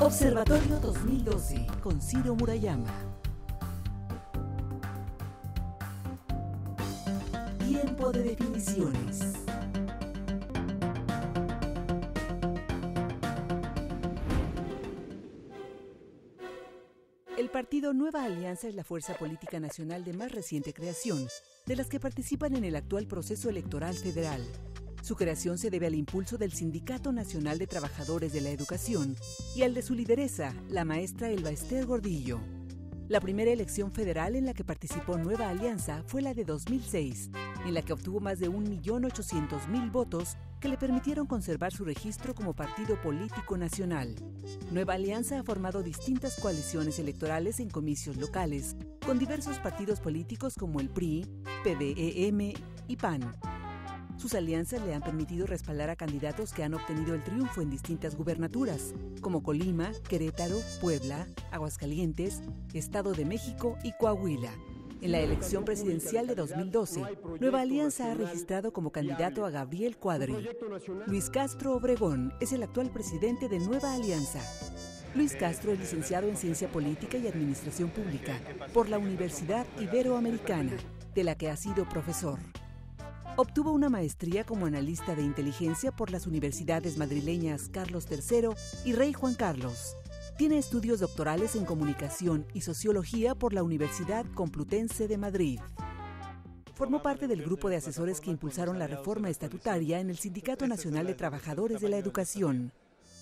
Observatorio 2012 con Ciro Murayama. Tiempo de definiciones. El partido Nueva Alianza es la fuerza política nacional de más reciente creación, de las que participan en el actual proceso electoral federal. Su creación se debe al impulso del Sindicato Nacional de Trabajadores de la Educación y al de su lideresa, la maestra Elba Esther Gordillo. La primera elección federal en la que participó Nueva Alianza fue la de 2006, en la que obtuvo más de 1.800.000 votos que le permitieron conservar su registro como partido político nacional. Nueva Alianza ha formado distintas coaliciones electorales en comicios locales, con diversos partidos políticos como el PRI, PDEM y PAN, sus alianzas le han permitido respaldar a candidatos que han obtenido el triunfo en distintas gubernaturas, como Colima, Querétaro, Puebla, Aguascalientes, Estado de México y Coahuila. En la elección presidencial de 2012, Nueva Alianza ha registrado como candidato a Gabriel Cuadri. Luis Castro Obregón es el actual presidente de Nueva Alianza. Luis Castro es licenciado en Ciencia Política y Administración Pública por la Universidad Iberoamericana, de la que ha sido profesor. Obtuvo una maestría como analista de inteligencia por las universidades madrileñas Carlos III y Rey Juan Carlos. Tiene estudios doctorales en comunicación y sociología por la Universidad Complutense de Madrid. Formó parte del grupo de asesores que impulsaron la reforma estatutaria en el Sindicato Nacional de Trabajadores de la Educación.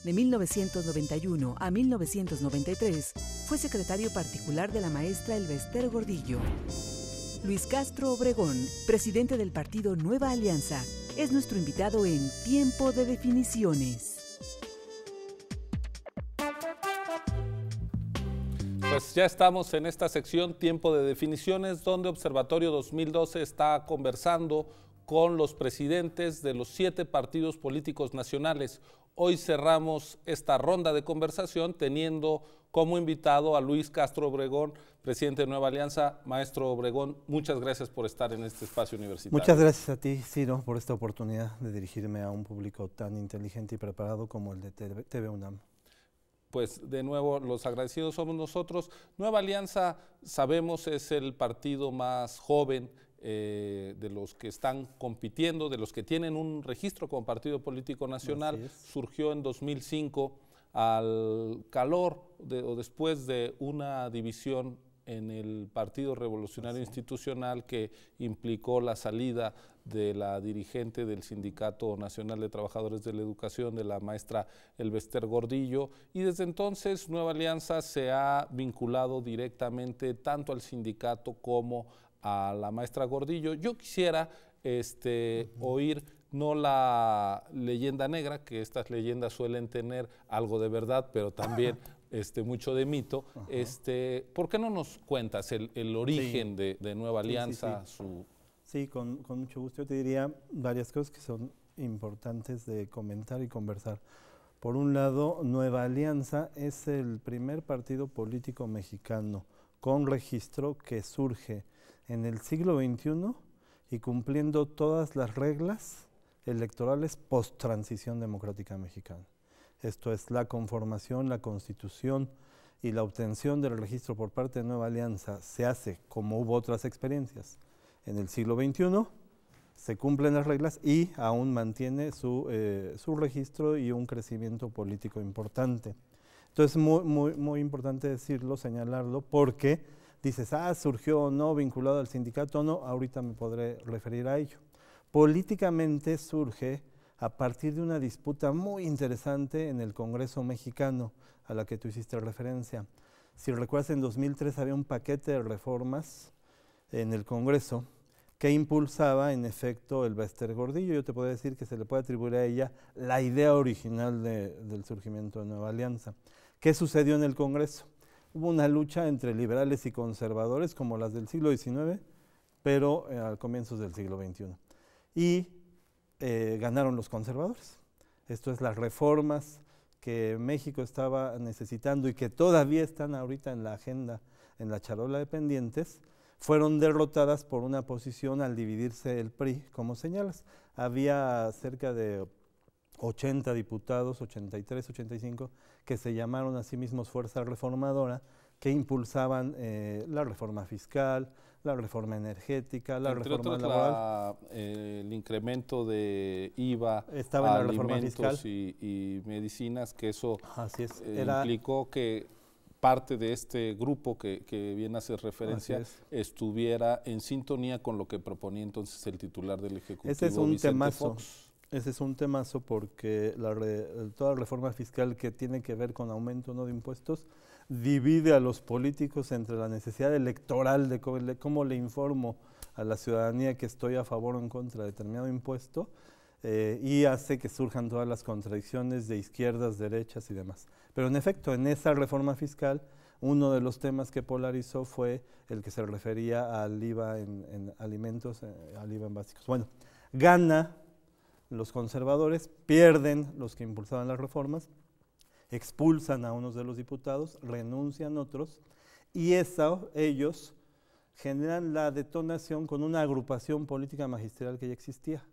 De 1991 a 1993 fue secretario particular de la maestra Elvester Gordillo. Luis Castro Obregón, presidente del partido Nueva Alianza, es nuestro invitado en Tiempo de Definiciones. Pues ya estamos en esta sección Tiempo de Definiciones, donde Observatorio 2012 está conversando con los presidentes de los siete partidos políticos nacionales. Hoy cerramos esta ronda de conversación teniendo como invitado a Luis Castro Obregón, presidente de Nueva Alianza. Maestro Obregón, muchas gracias por estar en este espacio universitario. Muchas gracias a ti, Ciro, por esta oportunidad de dirigirme a un público tan inteligente y preparado como el de TV UNAM pues de nuevo los agradecidos somos nosotros. Nueva Alianza, sabemos, es el partido más joven eh, de los que están compitiendo, de los que tienen un registro como partido político nacional. Surgió en 2005 al calor de, o después de una división en el Partido Revolucionario Institucional que implicó la salida de la dirigente del Sindicato Nacional de Trabajadores de la Educación, de la maestra Elvester Gordillo, y desde entonces Nueva Alianza se ha vinculado directamente tanto al sindicato como a la maestra Gordillo. Yo quisiera este, oír no la leyenda negra, que estas leyendas suelen tener algo de verdad, pero también este, mucho de mito. Este, ¿Por qué no nos cuentas el, origen de, Nueva Alianza? Sí, sí con, con, mucho gusto. Yo te diría varias cosas que son importantes de comentar y conversar. Por un lado, Nueva Alianza es el primer partido político mexicano con registro que surge en el siglo XXI y cumpliendo todas las reglas electorales post-transición democrática mexicana. Esto es la conformación, la constitución y la obtención del registro por parte de Nueva Alianza se hace como hubo otras experiencias en el siglo XXI, se cumplen las reglas y aún mantiene eh, su, registro y un crecimiento político importante. Entonces, muy, muy, muy importante decirlo, señalarlo, porque dices, ah, surgió o no, vinculado al sindicato o no, ahorita me podré referir a ello políticamente surge a partir de una disputa muy interesante en el Congreso mexicano a la que tú hiciste referencia. Si recuerdas, en 2003 había un paquete de reformas en el Congreso que impulsaba en efecto el Bester Gordillo. Yo te puedo decir que se le puede atribuir a ella la idea original del surgimiento de Nueva Alianza. ¿Qué sucedió en el Congreso? Hubo una lucha entre liberales y conservadores como las del siglo XIX, pero al eh, a comienzos del siglo XXI y eh, ganaron los conservadores. Esto es las reformas que México estaba necesitando y que todavía están ahorita en la agenda, en la charola de pendientes, fueron derrotadas por una posición al dividirse el PRI, como señalas. Había cerca de 80 diputados, 83, 85, que se llamaron a sí mismos Fuerza Reformadora que impulsaban eh, la reforma fiscal, la reforma energética, la reforma laboral. Eh, el incremento de IVA, Estaba Y, medicinas, que eso eh, implicó que parte de este grupo que, viene a hacer referencia estuviera en sintonía con lo que proponía entonces el titular del Ejecutivo. Ese es un Vicente Fox. Ese es un temazo porque la toda reforma fiscal que tiene que ver con aumento no de impuestos divide a los políticos entre la necesidad electoral de cómo, le informo a la ciudadanía que estoy a favor o en contra de determinado impuesto eh, y hace que surjan todas las contradicciones de izquierdas, derechas y demás. Pero en efecto, en esa reforma fiscal, uno de los temas que polarizó fue el que se refería al IVA en, alimentos, eh, al IVA en básicos. Bueno, gana los conservadores, pierden los que impulsaban las reformas, expulsan a unos de los diputados, renuncian otros, y ellos generan la detonación con una agrupación política magistral que ya existía.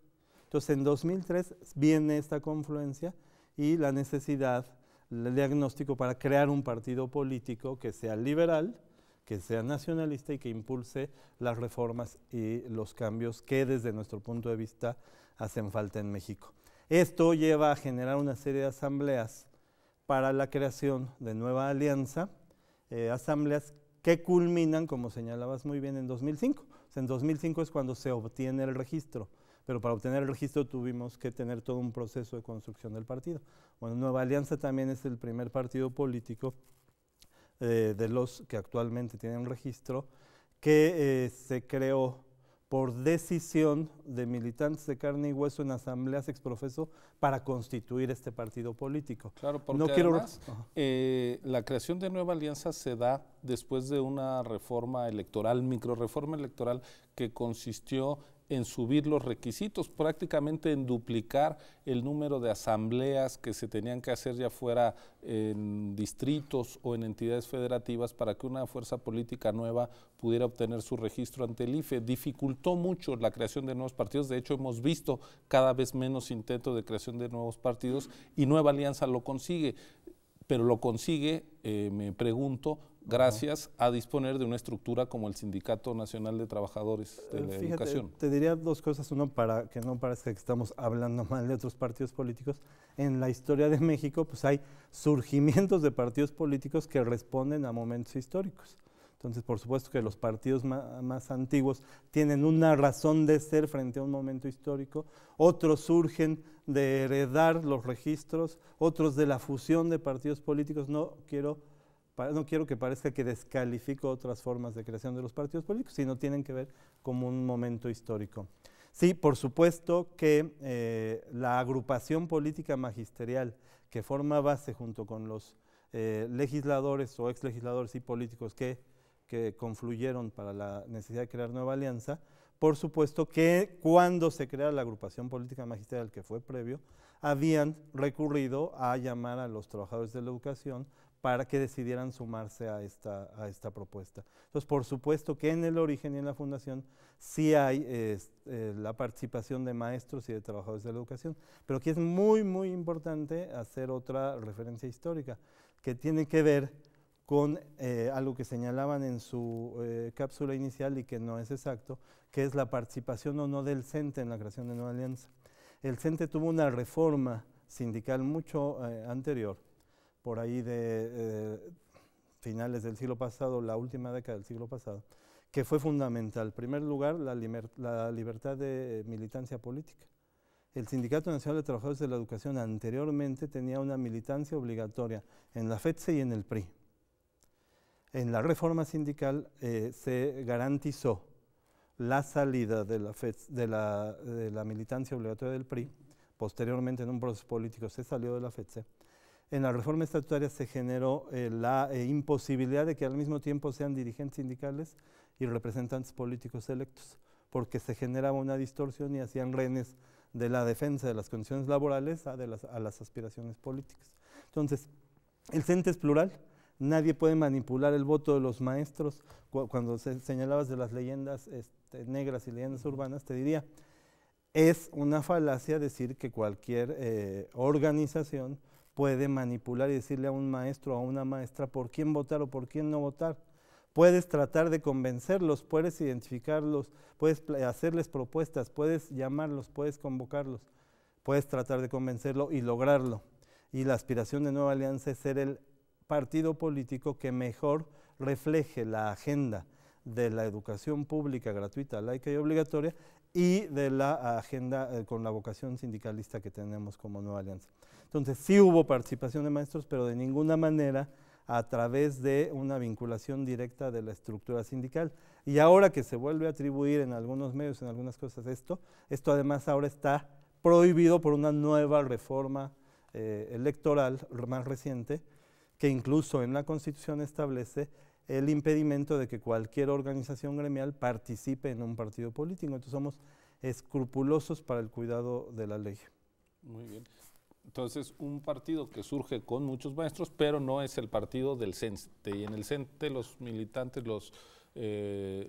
Entonces, en 2003 viene esta confluencia y la necesidad, el diagnóstico para crear un partido político que sea liberal, que sea nacionalista y que impulse las reformas y los cambios que desde nuestro punto de vista hacen falta en México. Esto lleva a generar una serie de asambleas para la creación de nueva alianza, eh, asambleas que culminan, como señalabas muy bien, en 2005. en 2005 es cuando se obtiene el registro, pero para obtener el registro tuvimos que tener todo un proceso de construcción del partido. Bueno, Nueva Alianza también es el primer partido político eh, de los que actualmente tienen registro que eh, se creó por decisión de militantes de carne y hueso en asambleas exprofeso para constituir este partido político. Claro, porque no quiero... Eh, la creación de Nueva Alianza se da después de una reforma electoral, micro reforma electoral, que consistió en subir los requisitos, prácticamente en duplicar el número de asambleas que se tenían que hacer ya fuera en distritos o en entidades federativas para que una fuerza política nueva pudiera obtener su registro ante el IFE. Dificultó mucho la creación de nuevos partidos, de hecho hemos visto cada vez menos intentos de creación de nuevos partidos y Nueva Alianza lo consigue pero lo consigue, eh, me pregunto, gracias a disponer de una estructura como el Sindicato Nacional de Trabajadores de eh, la Educación. Te diría dos cosas. Uno, para que no parezca que estamos hablando mal de otros partidos políticos. En la historia de México, pues hay surgimientos de partidos políticos que responden a momentos históricos. Entonces, por supuesto que los partidos más, antiguos tienen una razón de ser frente a un momento histórico, otros surgen de heredar los registros, otros de la fusión de partidos políticos. No quiero no quiero que parezca que descalifico otras formas de creación de los partidos políticos, sino tienen que ver como un momento histórico. Sí, por supuesto que eh, la agrupación política magisterial que forma base junto con los eh, legisladores o exlegisladores y políticos que, que confluyeron para la necesidad de crear nueva alianza, por supuesto que cuando se crea la agrupación política magisterial que fue previo, habían recurrido a llamar a los trabajadores de la educación para que decidieran sumarse a esta, a esta propuesta. Entonces, por supuesto que en el origen y en la fundación sí hay eh, la participación de maestros y de trabajadores de la educación, pero aquí es muy, muy importante hacer otra referencia histórica que tiene que ver con eh, algo que señalaban en su eh, cápsula inicial y que no es exacto, que es la participación o no del CENTE en la creación de Nueva Alianza. El CENTE tuvo una reforma sindical mucho anterior, por ahí de eh, finales del siglo pasado, la última década del siglo pasado, que fue fundamental. En primer lugar, la, libertad de eh, militancia política. El Sindicato Nacional de Trabajadores de la Educación anteriormente tenía una militancia obligatoria en la FEDSE y en el PRI. En la reforma sindical eh, se garantizó la salida de la, de, la, de la, militancia obligatoria del PRI, posteriormente en un proceso político se salió de la FEDSE, en la reforma estatutaria se generó eh, la eh, imposibilidad de que al mismo tiempo sean dirigentes sindicales y representantes políticos electos, porque se generaba una distorsión y hacían renes de la defensa de las condiciones laborales a, las, aspiraciones políticas. Entonces, el CENTE es plural, nadie puede manipular el voto de los maestros. Cuando se señalabas de las leyendas este, negras y leyendas urbanas, te diría, es una falacia decir que cualquier eh, organización puede manipular y decirle a un maestro o a una maestra por quién votar o por quién no votar. Puedes tratar de convencerlos, puedes identificarlos, puedes hacerles propuestas, puedes llamarlos, puedes convocarlos, puedes tratar de convencerlo y lograrlo. Y la aspiración de Nueva Alianza es ser el partido político que mejor refleje la agenda de la educación pública gratuita, laica y obligatoria y de la agenda eh, con la vocación sindicalista que tenemos como Nueva Alianza. Entonces sí hubo participación de maestros, pero de ninguna manera a través de una vinculación directa de la estructura sindical. Y ahora que se vuelve a atribuir en algunos medios, en algunas cosas esto, esto además ahora está prohibido por una nueva reforma eh, electoral más reciente, que incluso en la Constitución establece el impedimento de que cualquier organización gremial participe en un partido político. Entonces somos escrupulosos para el cuidado de la ley. Muy bien. Entonces, un partido que surge con muchos maestros, pero no es el partido del CENTE. Y en el CENTE los militantes, los eh,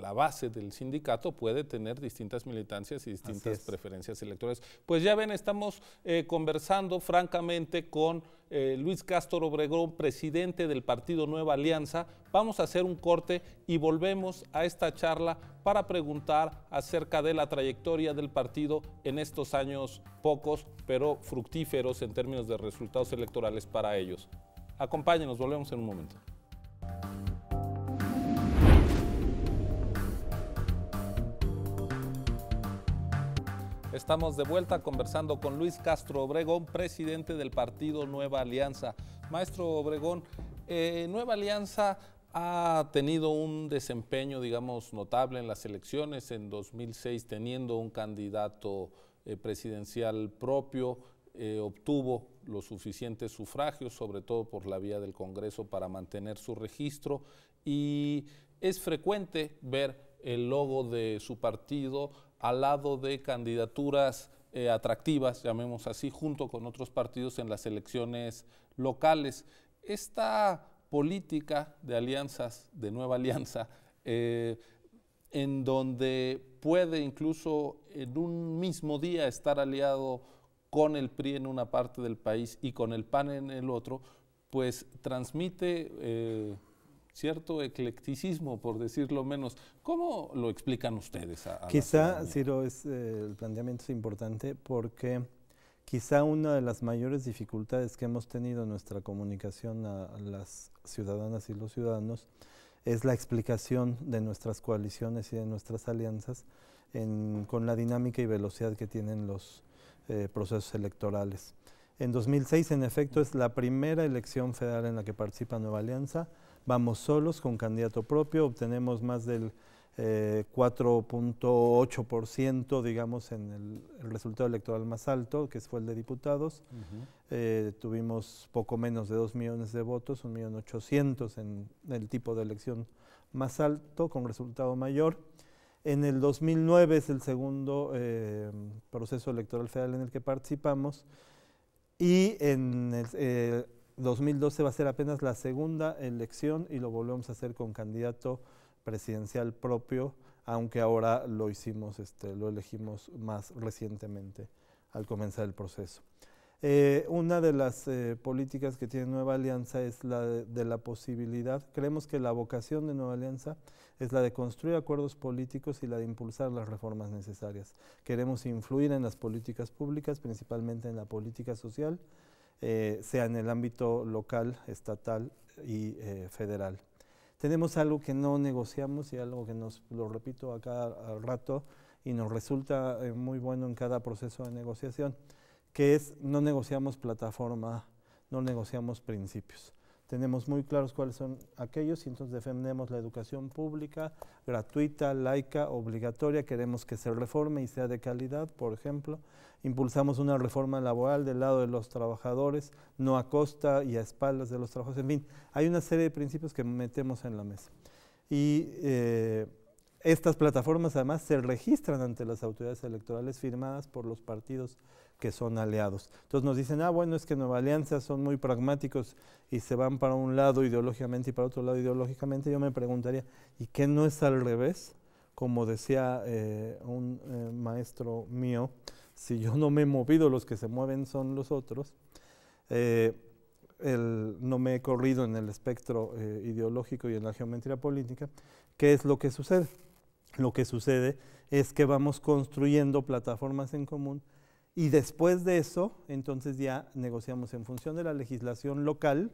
la, base del sindicato puede tener distintas militancias y distintas preferencias electorales. Pues ya ven, estamos eh, conversando francamente con eh, Luis Castro Obregón, presidente del partido Nueva Alianza. Vamos a hacer un corte y volvemos a esta charla para preguntar acerca de la trayectoria del partido en estos años pocos, pero fructíferos en términos de resultados electorales para ellos. Acompáñenos, volvemos en un momento. Estamos de vuelta conversando con Luis Castro Obregón, presidente del partido Nueva Alianza. Maestro Obregón, eh, Nueva Alianza ha tenido un desempeño, digamos, notable en las elecciones, en 2006 teniendo un candidato eh, presidencial propio, eh, obtuvo los suficientes sufragios, sobre todo por la vía del Congreso, para mantener su registro y es frecuente ver el logo de su partido al lado de candidaturas eh, atractivas, llamemos así, junto con otros partidos en las elecciones locales. Esta política de alianzas, de nueva alianza, eh, en donde puede incluso en un mismo día estar aliado con el PRI en una parte del país y con el PAN en el otro, pues transmite... Eh, cierto eclecticismo, por decirlo menos. ¿Cómo lo explican ustedes? quizá, Ciro, es, eh, el planteamiento es importante porque quizá una de las mayores dificultades que hemos tenido en nuestra comunicación a, las ciudadanas y los ciudadanos es la explicación de nuestras coaliciones y de nuestras alianzas con la dinámica y velocidad que tienen los eh, procesos electorales. En 2006, en efecto, es la primera elección federal en la que participa Nueva Alianza. Vamos solos con candidato propio, obtenemos más del 4.8%, eh, digamos, en el, resultado electoral más alto, que fue el de diputados. Eh, tuvimos poco menos de 2 millones de votos, 1.800.000 en el tipo de elección más alto, con resultado mayor. En el 2009 es el segundo eh, proceso electoral federal en el que participamos y en el 2012 eh, va a ser apenas la segunda elección y lo volvemos a hacer con candidato presidencial propio, aunque ahora lo hicimos, este, lo elegimos más recientemente al comenzar el proceso. Eh, una de las eh, políticas que tiene Nueva Alianza es la de, la posibilidad, creemos que la vocación de Nueva Alianza es la de construir acuerdos políticos y la de impulsar las reformas necesarias. Queremos influir en las políticas públicas, principalmente en la política social, eh, sea en el ámbito local, estatal y federal. Tenemos algo que no negociamos y algo que nos, lo repito acá al rato, y nos resulta muy bueno en cada proceso de negociación que es no negociamos plataforma, no negociamos principios. Tenemos muy claros cuáles son aquellos y entonces defendemos la educación pública, gratuita, laica, obligatoria. Queremos que se reforme y sea de calidad, por ejemplo. Impulsamos una reforma laboral del lado de los trabajadores, no a costa y a espaldas de los trabajadores. En fin, hay una serie de principios que metemos en la mesa. Y eh, estas plataformas además se registran ante las autoridades electorales firmadas por los partidos que son aliados. Entonces nos dicen, ah, bueno, es que Nueva Alianza son muy pragmáticos y se van para un lado ideológicamente y para otro lado ideológicamente. Yo me preguntaría, ¿y qué no es al revés? Como decía eh, un eh, maestro mío, si yo no me he movido, los que se mueven son los otros. Eh, el, no me he corrido en el espectro ideológico y en la geometría política. ¿Qué es lo que sucede? Lo que sucede es que vamos construyendo plataformas en común y después de eso, entonces ya negociamos en función de la legislación local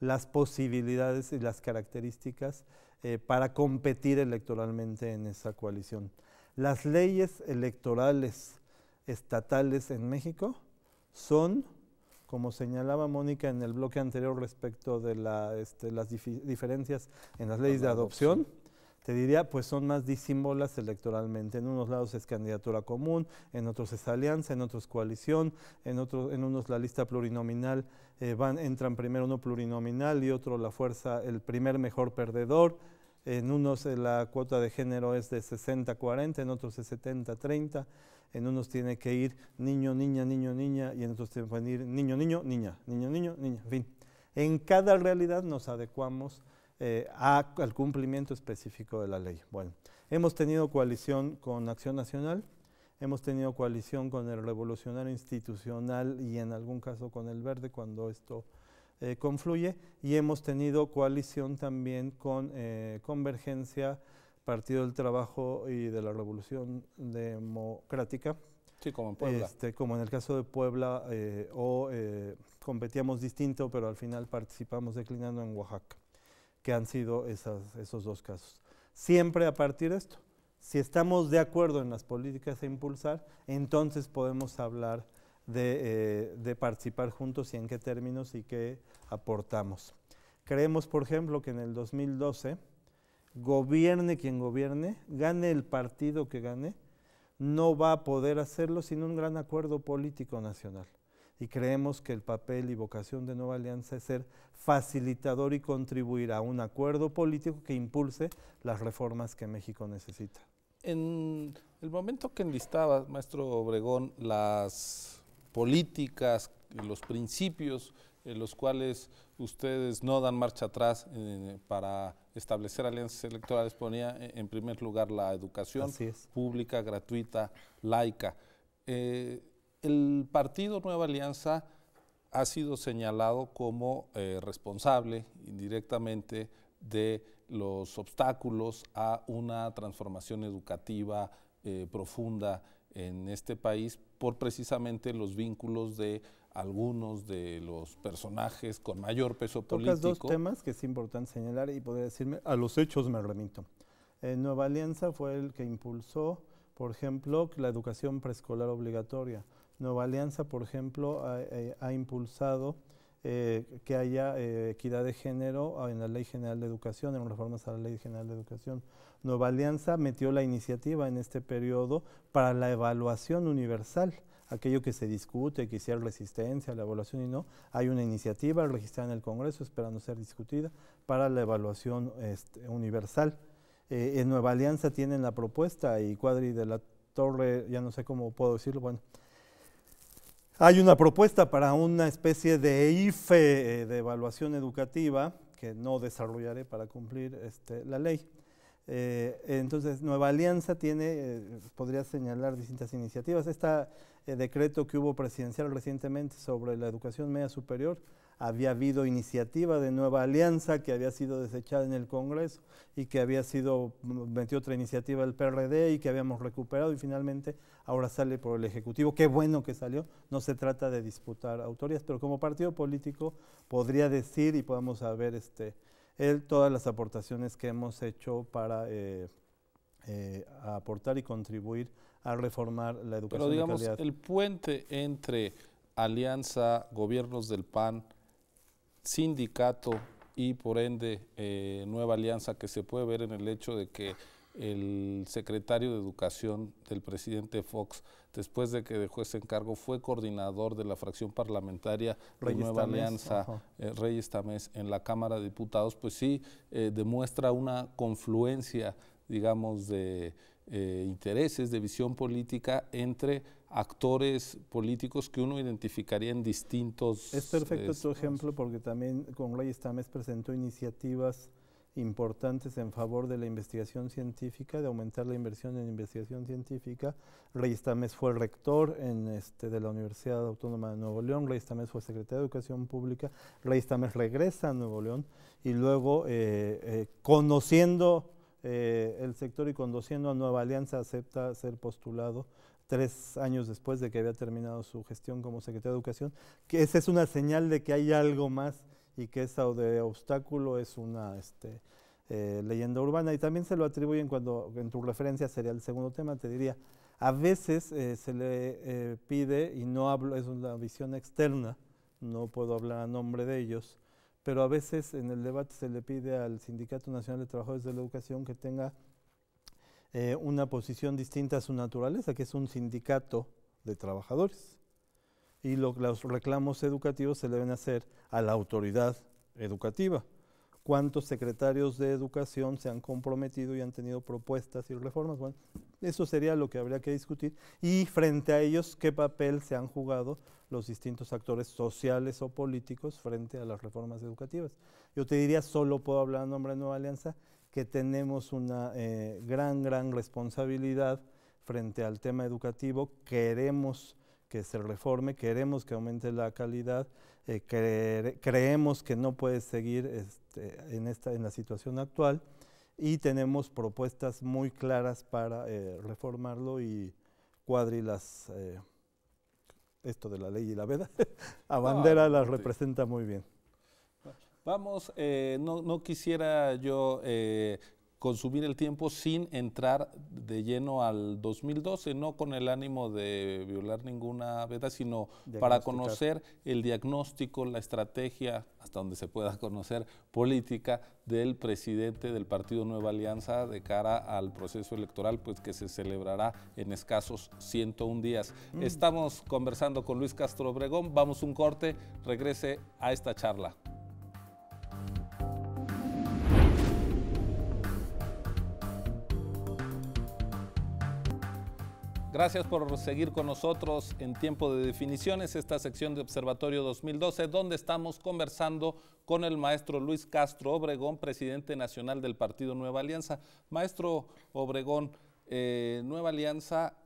las posibilidades y las características eh, para competir electoralmente en esa coalición. Las leyes electorales estatales en México son, como señalaba Mónica en el bloque anterior respecto de este, las diferencias en las leyes de adopción te diría, pues son más disímbolas electoralmente. En unos lados es candidatura común, en otros es alianza, en otros coalición, en, otros, en unos la lista plurinominal, eh, van, entran primero uno plurinominal y otro la fuerza, el primer mejor perdedor. En unos eh, la cuota de género es de 60-40, en otros es 70-30, en unos tiene que ir niño, niña, niño, niña, y en otros tiene que ir niño, niño, niña, niño, niño, niña, fin. En cada realidad nos adecuamos eh, a, al cumplimiento específico de la ley. Bueno, hemos tenido coalición con Acción Nacional, hemos tenido coalición con el Revolucionario Institucional y en algún caso con el Verde cuando esto eh, confluye, y hemos tenido coalición también con eh, Convergencia, Partido del Trabajo y de la Revolución Democrática. Sí, como en Puebla. Este, como en el caso de Puebla, o competíamos distinto, pero al final participamos declinando en Oaxaca que han sido esos dos casos. Siempre a partir de esto, si estamos de acuerdo en las políticas a impulsar, entonces podemos hablar de eh, participar juntos y en qué términos y qué aportamos. Creemos, por ejemplo, que en el 2012, gobierne quien gobierne, gane el partido que gane, no va a poder hacerlo sin un gran acuerdo político nacional y creemos que el papel y vocación de Nueva Alianza es ser facilitador y contribuir a un acuerdo político que impulse las reformas que México necesita. En el momento que enlistaba, maestro Obregón, las políticas, los principios en los cuales ustedes no dan marcha atrás eh, para establecer alianzas electorales, ponía eh, en primer lugar la educación pública, gratuita, laica. Eh, el partido Nueva Alianza ha sido señalado como eh, responsable indirectamente de los obstáculos a una transformación educativa eh, profunda en este país por precisamente los vínculos de algunos de los personajes con mayor peso político. dos temas que es importante señalar y poder decirme, a los hechos me remito. Nueva Alianza fue el que impulsó, por ejemplo, la educación preescolar obligatoria Nueva Alianza, por ejemplo, ha, eh, impulsado eh, que haya eh, equidad de género en la Ley General de Educación, en reformas a la Ley General de Educación. Nueva Alianza metió la iniciativa en este periodo para la evaluación universal. Aquello que se discute, que hiciera resistencia a la evaluación y no, hay una iniciativa registrada en el Congreso esperando ser discutida para la evaluación este, universal. en Nueva Alianza tienen la propuesta y Cuadri de la Torre, ya no sé cómo puedo decirlo, bueno, hay una propuesta para una especie de IFE eh, de evaluación educativa que no desarrollaré para cumplir este, la ley. Eh, entonces, Nueva Alianza tiene, eh, podría señalar distintas iniciativas. Este decreto que hubo presidencial recientemente sobre la educación media superior había habido iniciativa de nueva alianza que había sido desechada en el Congreso y que había sido, mm, metió otra iniciativa del PRD y que habíamos recuperado y finalmente ahora sale por el Ejecutivo. Qué bueno que salió, no se trata de disputar autorías, pero como partido político podría decir y podemos saber este, él, todas las aportaciones que hemos hecho para eh, eh, aportar y contribuir a reformar la educación. Pero digamos, el puente entre alianza, gobiernos del PAN, sindicato y por ende eh, nueva alianza que se puede ver en el hecho de que el secretario de Educación del presidente Fox, después de que dejó ese encargo, fue coordinador de la fracción parlamentaria de Nueva Alianza eh, Reyes Tamés en la Cámara de Diputados, pues sí eh, demuestra una confluencia, digamos, de intereses, de visión política entre actores políticos que uno identificaría en distintos... Es perfecto tu este, ejemplo porque también con Rey Tamés presentó iniciativas importantes en favor de la investigación científica, de aumentar la inversión en investigación científica. Rey Tamés fue rector este, de la Universidad Autónoma de Nuevo León, Rey Tamés fue secretario de Educación Pública, Rey Tamés regresa a Nuevo León y luego eh, eh, conociendo eh, el sector y conduciendo a Nueva Alianza acepta ser postulado tres años después de que había terminado su gestión como secretario de Educación, que esa es una señal de que hay algo más y que esa de obstáculo es una este, eh, leyenda urbana. Y también se lo atribuyen cuando, en tu referencia sería el segundo tema, te diría, a veces eh, se le eh, pide, y no hablo, es una visión externa, no puedo hablar a nombre de ellos, pero a veces en el debate se le pide al Sindicato Nacional de Trabajadores de la Educación que tenga eh, una posición distinta a su naturaleza, que es un sindicato de trabajadores. Y los reclamos educativos se deben hacer a la autoridad educativa. ¿Cuántos secretarios de educación se han comprometido y han tenido propuestas y reformas? Bueno, eso sería lo que habría que discutir. Y frente a ellos, ¿qué papel se han jugado los distintos actores sociales o políticos frente a las reformas educativas? Yo te diría, solo puedo hablar en nombre de Nueva Alianza, que tenemos una eh, gran, gran responsabilidad frente al tema educativo. Queremos que se reforme, queremos que aumente la calidad, eh, creemos que no puede seguir este, en, esta, en la situación actual y tenemos propuestas muy claras para eh, reformarlo y cuadrilas, esto de la ley y la veda, a bandera las representa muy bien. Vamos, eh, no, quisiera yo eh, consumir el tiempo sin entrar de lleno al 2012, no con el ánimo de violar ninguna veda, sino para conocer el diagnóstico, la estrategia, hasta donde se pueda conocer, política del presidente del Partido Nueva Alianza de cara al proceso electoral, pues que se celebrará en escasos 101 días. Mm. Estamos conversando con Luis Castro Obregón, vamos un corte, regrese a esta charla. Gracias por seguir con nosotros en Tiempo de Definiciones, esta sección de Observatorio 2012, donde estamos conversando con el maestro Luis Castro Obregón, presidente nacional del Partido Nueva Alianza. Maestro Obregón, eh, Nueva Alianza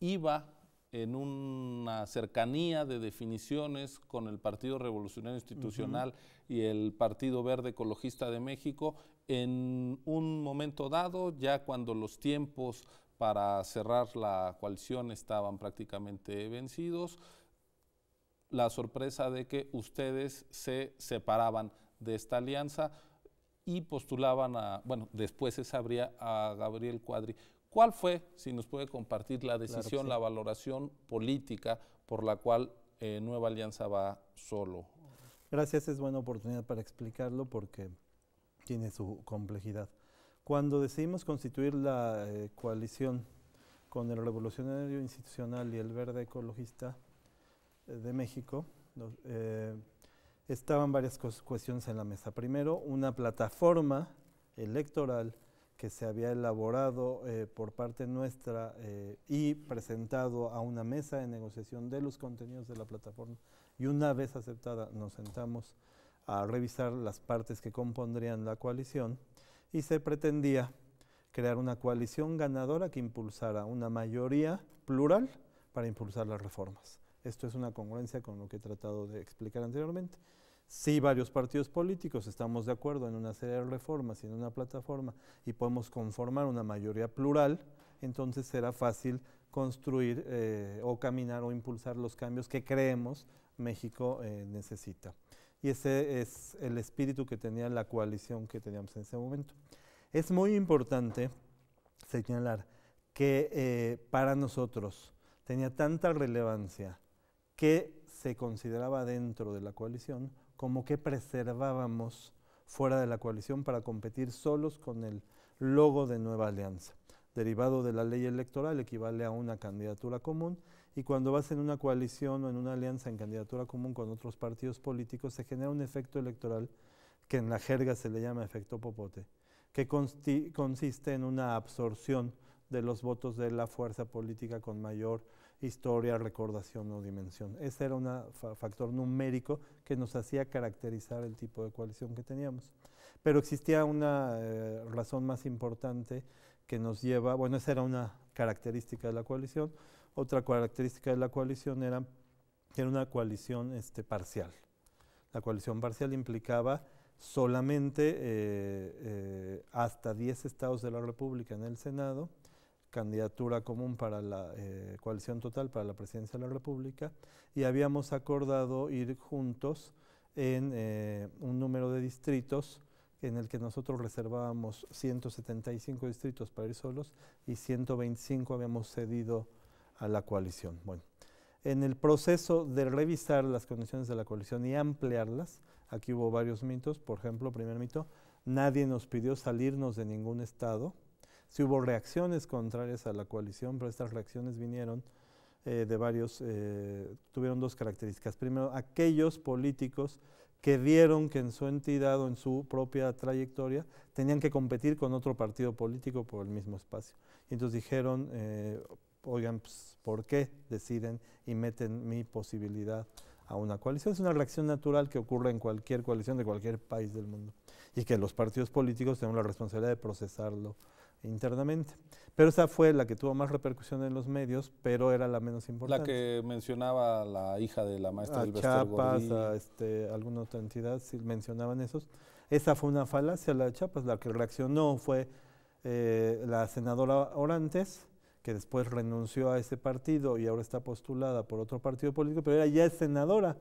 iba en una cercanía de definiciones con el Partido Revolucionario Institucional y el Partido Verde Ecologista de México en un momento dado, ya cuando los tiempos para cerrar la coalición estaban prácticamente vencidos. La sorpresa de que ustedes se separaban de esta alianza y postulaban a, bueno, después se sabría a Gabriel Cuadri. ¿Cuál fue, si nos puede compartir, la decisión, la valoración política por la cual eh, Nueva Alianza va solo? Gracias, es buena oportunidad para explicarlo porque tiene su complejidad. Cuando decidimos constituir la eh, coalición con el Revolucionario Institucional y el Verde Ecologista eh, de México, eh, estaban varias cuestiones en la mesa. Primero, una plataforma electoral que se había elaborado por parte nuestra y presentado a una mesa de negociación de los contenidos de la plataforma. Y una vez aceptada, nos sentamos a revisar las partes que compondrían la coalición y se pretendía crear una coalición ganadora que impulsara una mayoría plural para impulsar las reformas. Esto es una congruencia con lo que he tratado de explicar anteriormente. Si varios partidos políticos estamos de acuerdo en una serie de reformas y en una plataforma y podemos conformar una mayoría plural, entonces será fácil construir eh, o caminar o impulsar los cambios que creemos México eh, necesita y ese es el espíritu que tenía la coalición que teníamos en ese momento. Es muy importante señalar que eh, para nosotros tenía tanta relevancia que se consideraba dentro de la coalición como que preservábamos fuera de la coalición para competir solos con el logo de Nueva Alianza. Derivado de la ley electoral equivale a una candidatura común y cuando vas en una coalición o en una alianza en candidatura común con otros partidos políticos, se genera un efecto electoral que en la jerga se le llama efecto popote, que consiste en una absorción de los votos de la fuerza política con mayor historia, recordación o dimensión. Ese era un factor numérico que nos hacía caracterizar el tipo de coalición que teníamos. Pero existía una eh, razón más importante que nos lleva, bueno, esa era una característica de la coalición, otra característica de la coalición era que era una coalición este, parcial. La coalición parcial implicaba solamente eh, eh, hasta 10 estados de la República en el Senado, candidatura común para la eh, coalición total para la presidencia de la República, y habíamos acordado ir juntos en un número de distritos en el que nosotros reservábamos 175 distritos para ir solos y 125 habíamos cedido a la coalición. Bueno, en el proceso de revisar las condiciones de la coalición y ampliarlas, aquí hubo varios mitos, por ejemplo, primer mito, nadie nos pidió salirnos de ningún estado. Sí hubo reacciones contrarias a la coalición, pero estas reacciones vinieron eh, de varios, eh, tuvieron dos características. Primero, aquellos políticos que vieron que en su entidad o en su propia trayectoria tenían que competir con otro partido político por el mismo espacio. Y entonces dijeron, eh, oigan, pues, ¿por qué deciden y meten mi posibilidad a una coalición? Es una reacción natural que ocurre en cualquier coalición de cualquier país del mundo y que los partidos políticos tenemos la responsabilidad de procesarlo internamente. Pero esa fue la que tuvo más repercusión en los medios, pero era la menos importante. La que mencionaba la hija de la maestra a del Chapas, a este, alguna otra entidad, si mencionaban esos. Esa fue una falacia, la de Chiapas. La que reaccionó fue eh, la senadora Orantes, que después renunció a ese partido y ahora está postulada por otro partido político, pero era ya es senadora.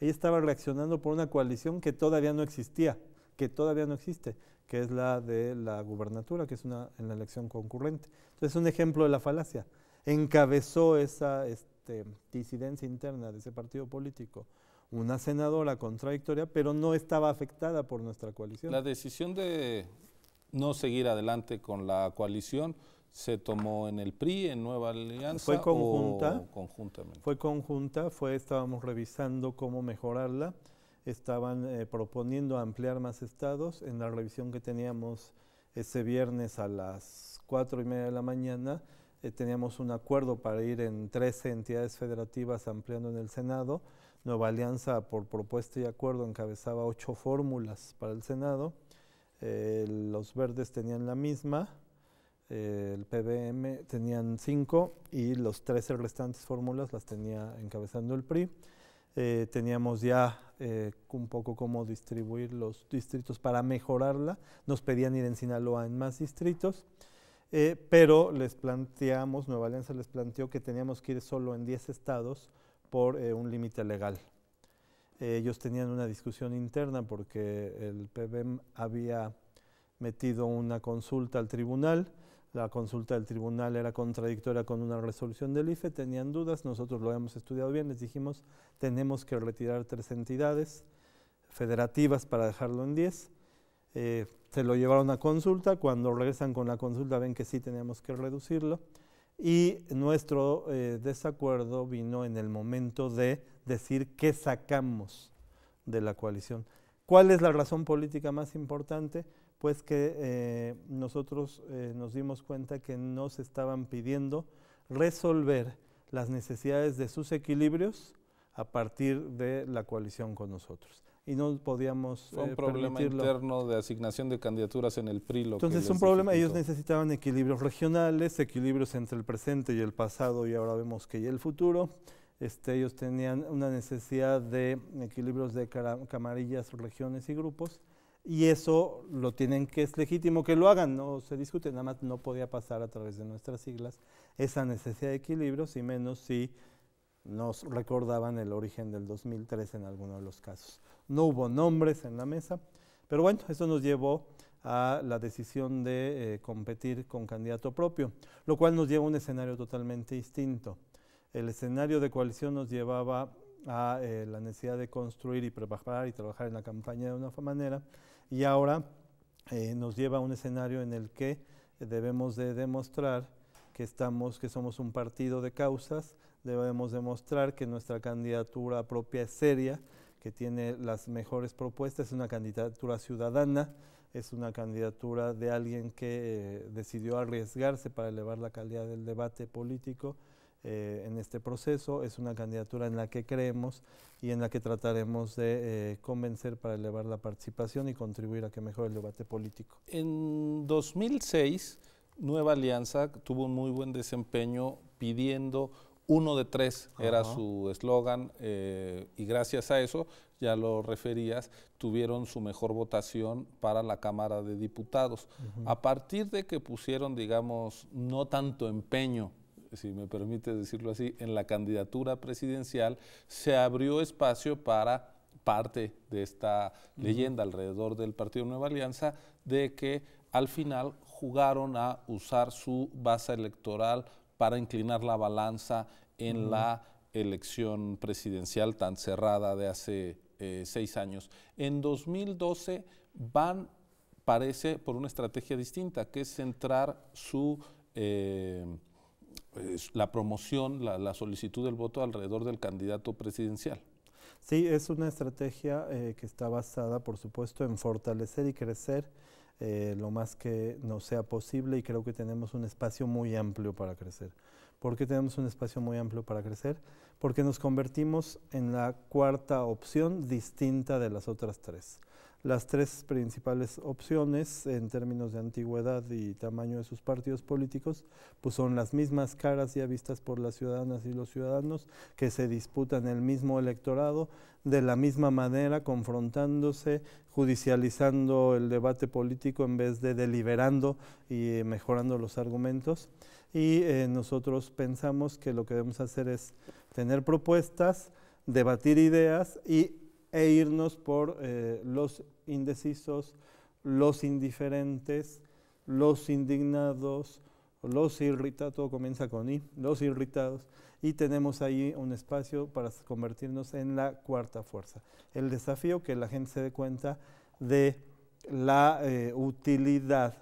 Ella estaba reaccionando por una coalición que todavía no existía, que todavía no existe, que es la de la gubernatura, que es una en la elección concurrente. Entonces es un ejemplo de la falacia. Encabezó esa este, disidencia interna de ese partido político una senadora contradictoria, pero no estaba afectada por nuestra coalición. La decisión de no seguir adelante con la coalición se tomó en el PRI, en Nueva Alianza? Fue conjunta. conjuntamente? Fue conjunta, fue, estábamos revisando cómo mejorarla, estaban eh, proponiendo ampliar más estados. En la revisión que teníamos ese viernes a las cuatro y media de la mañana, eh, teníamos un acuerdo para ir en 13 entidades federativas ampliando en el Senado. Nueva Alianza, por propuesta y acuerdo, encabezaba ocho fórmulas para el Senado. Eh, los verdes tenían la misma, el PBM tenían cinco y los 13 restantes fórmulas las tenía encabezando el PRI. Eh, teníamos ya eh, un poco cómo distribuir los distritos para mejorarla. Nos pedían ir en Sinaloa en más distritos, eh, pero les planteamos, Nueva Alianza les planteó que teníamos que ir solo en 10 estados por un límite legal. ellos tenían una discusión interna porque el PBM había metido una consulta al tribunal la consulta del tribunal era contradictoria con una resolución del IFE, tenían dudas, nosotros lo hemos estudiado bien, les dijimos, tenemos que retirar tres entidades federativas para dejarlo en 10. Eh, se lo llevaron a consulta, cuando regresan con la consulta ven que sí tenemos que reducirlo y nuestro eh, desacuerdo vino en el momento de decir qué sacamos de la coalición. ¿Cuál es la razón política más importante? Pues que eh, nosotros eh, nos dimos cuenta que nos estaban pidiendo resolver las necesidades de sus equilibrios a partir de la coalición con nosotros. Y no podíamos... Fue un eh, problema interno de asignación de candidaturas en el PRI. Lo Entonces, un problema, ellos necesitaban equilibrios regionales, equilibrios entre el presente y el pasado, y ahora vemos que y el futuro este, ellos tenían una necesidad de equilibrios de camarillas, regiones y grupos, y eso lo tienen que, es legítimo que lo hagan, no se discute, nada más no podía pasar a través de nuestras siglas esa necesidad de equilibrios, y menos si nos recordaban el origen del 2003 en alguno de los casos. No hubo nombres en la mesa, pero bueno, eso nos llevó a la decisión de eh, competir con candidato propio, lo cual nos lleva a un escenario totalmente distinto el escenario de coalición nos llevaba a eh, la necesidad de construir y preparar y trabajar en la campaña de una manera y ahora eh, nos lleva a un escenario en el que debemos de demostrar que estamos, que somos un partido de causas, debemos demostrar que nuestra candidatura propia es seria, que tiene las mejores propuestas, es una candidatura ciudadana, es una candidatura de alguien que eh, decidió arriesgarse para elevar la calidad del debate político, eh, en este proceso. Es una candidatura en la que creemos y en la que trataremos de eh, convencer para elevar la participación y contribuir a que mejore el debate político. En 2006, Nueva Alianza tuvo un muy buen desempeño pidiendo uno de tres era su eslogan eh, y gracias a eso, ya lo referías, tuvieron su mejor votación para la Cámara de Diputados. A partir de que pusieron, digamos, no tanto empeño si me permite decirlo así, en la candidatura presidencial se abrió espacio para parte de esta leyenda alrededor del Partido Nueva Alianza de que al final jugaron a usar su base electoral para inclinar la balanza en la elección presidencial tan cerrada de hace eh, seis años. En 2012 van, parece, por una estrategia distinta, que es centrar su... Eh, la promoción, la, solicitud del voto alrededor del candidato presidencial. Sí, es una estrategia eh, que está basada, por supuesto, en fortalecer y crecer eh, lo más que nos sea posible y creo que tenemos un espacio muy amplio para crecer. ¿Por qué tenemos un espacio muy amplio para crecer? Porque nos convertimos en la cuarta opción distinta de las otras tres las tres principales opciones en términos de antigüedad y tamaño de sus partidos políticos, pues son las mismas caras ya vistas por las ciudadanas y los ciudadanos que se disputan el mismo electorado de la misma manera, confrontándose, judicializando el debate político en vez de deliberando y eh, mejorando los argumentos. Y eh, nosotros pensamos que lo que debemos hacer es tener propuestas, debatir ideas y e irnos por eh, los indecisos, los indiferentes, los indignados, los irritados, todo comienza con I, los irritados, y tenemos ahí un espacio para convertirnos en la cuarta fuerza. El desafío que la gente se dé cuenta de la eh, utilidad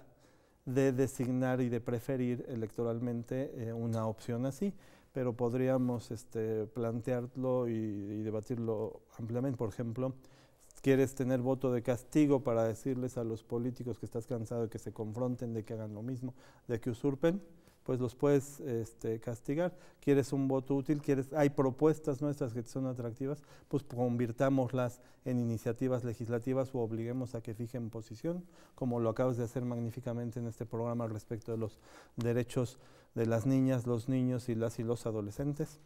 de designar y de preferir electoralmente eh, una opción así pero podríamos este, plantearlo y, y, debatirlo ampliamente. Por ejemplo, quieres tener voto de castigo para decirles a los políticos que estás cansado de que se confronten, de que hagan lo mismo, de que usurpen pues los puedes este, castigar. Quieres un voto útil, quieres, hay propuestas nuestras que son atractivas, pues convirtámoslas en iniciativas legislativas o obliguemos a que fijen posición, como lo acabas de hacer magníficamente en este programa respecto de los derechos de las niñas, los niños y las y los adolescentes.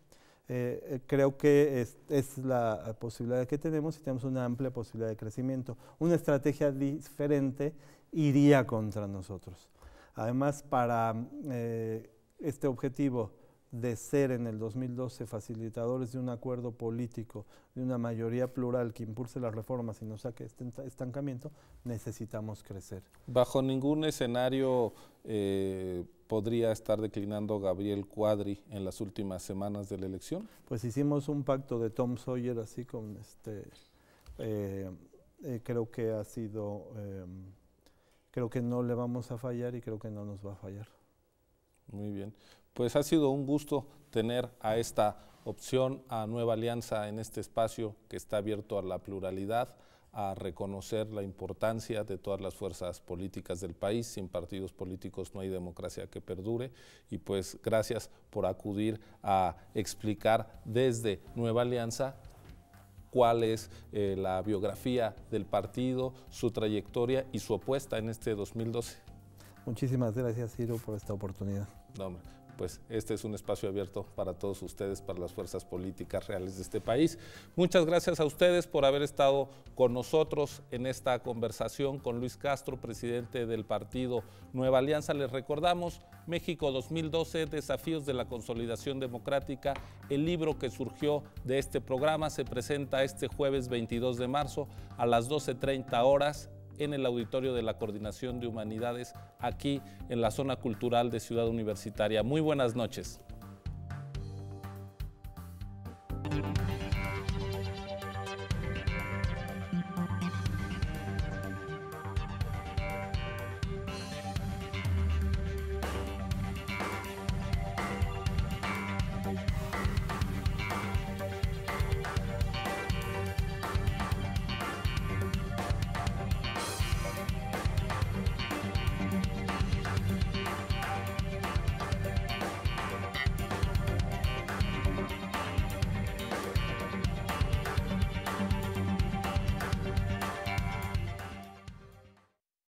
Eh, eh, creo que es, es, la posibilidad que tenemos y tenemos una amplia posibilidad de crecimiento. Una estrategia diferente iría contra nosotros. Además, para eh, este objetivo de ser en el 2012 facilitadores de un acuerdo político, de una mayoría plural que impulse las reformas y no saque este estancamiento, necesitamos crecer. Bajo ningún escenario eh, podría estar declinando Gabriel Cuadri en las últimas semanas de la elección. Pues hicimos un pacto de Tom Sawyer así con este, eh, creo que ha sido... Em, creo que no le vamos a fallar y creo que no nos va a fallar. Muy bien. Pues ha sido un gusto tener a esta opción, a Nueva Alianza en este espacio que está abierto a la pluralidad, a reconocer la importancia de todas las fuerzas políticas del país. Sin partidos políticos no hay democracia que perdure. Y pues gracias por acudir a explicar desde Nueva Alianza cuál es eh, la biografía del partido, su trayectoria y su apuesta en este 2012. Muchísimas gracias, Ciro, por esta oportunidad pues este es un espacio abierto para todos ustedes, para las fuerzas políticas reales de este país. Muchas gracias a ustedes por haber estado con nosotros en esta conversación con Luis Castro, presidente del partido Nueva Alianza. Les recordamos México 2012, Desafíos de la Consolidación Democrática, el libro que surgió de este programa se presenta este jueves 22 de marzo a las 12.30 horas en el auditorio de la Coordinación de Humanidades aquí en la zona cultural de Ciudad Universitaria. Muy buenas noches.